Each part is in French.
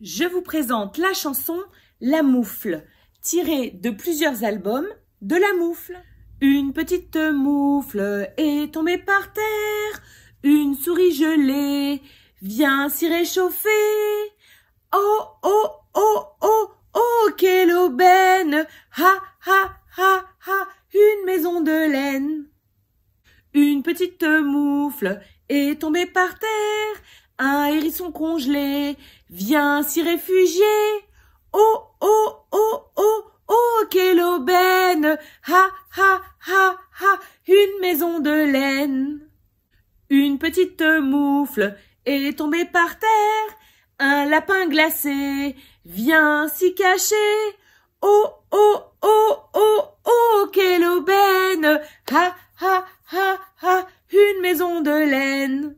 Je vous présente la chanson La Moufle, tirée de plusieurs albums de La Moufle. Une petite moufle est tombée par terre, une souris gelée vient s'y réchauffer. Oh, oh, oh, oh, oh, quelle aubaine Ha, ha, ha, ha, une maison de laine. Une petite moufle est tombée par terre, un hérisson congelé vient s'y réfugier. Oh, oh, oh, oh, oh, quelle aubaine Ha, ha, ha, ha, une maison de laine. Une petite moufle est tombée par terre. Un lapin glacé vient s'y cacher. Oh, oh, oh, oh, oh, quelle aubaine Ha, ha, ha, ha, une maison de laine.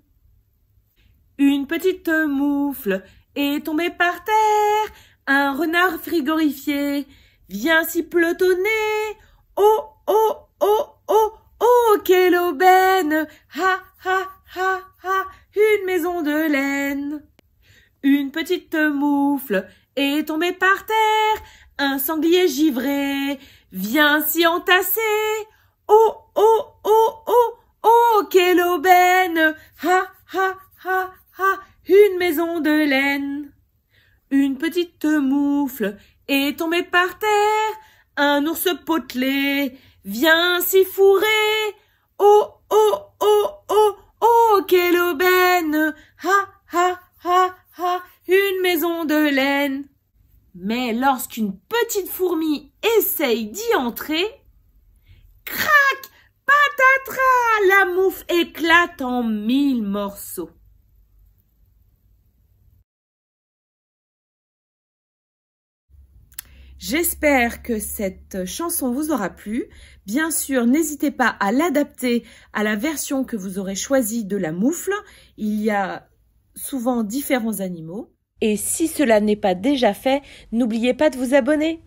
Une petite moufle est tombée par terre, un renard frigorifié vient s'y pelotonner. Oh, oh, oh, oh, oh, quelle aubaine Ha, ha, ha, ha, une maison de laine. Une petite moufle est tombée par terre, un sanglier givré vient s'y entasser. Oh, oh, oh, oh, oh, quelle aubaine Ha, maison de laine. Une petite moufle est tombée par terre, un ours potelé vient s'y fourrer. Oh, oh, oh, oh, oh, quelle aubaine! Ha, ha, ha, ha, une maison de laine. Mais lorsqu'une petite fourmi essaye d'y entrer, crac, patatras, la moufle éclate en mille morceaux. J'espère que cette chanson vous aura plu. Bien sûr, n'hésitez pas à l'adapter à la version que vous aurez choisie de la moufle. Il y a souvent différents animaux. Et si cela n'est pas déjà fait, n'oubliez pas de vous abonner.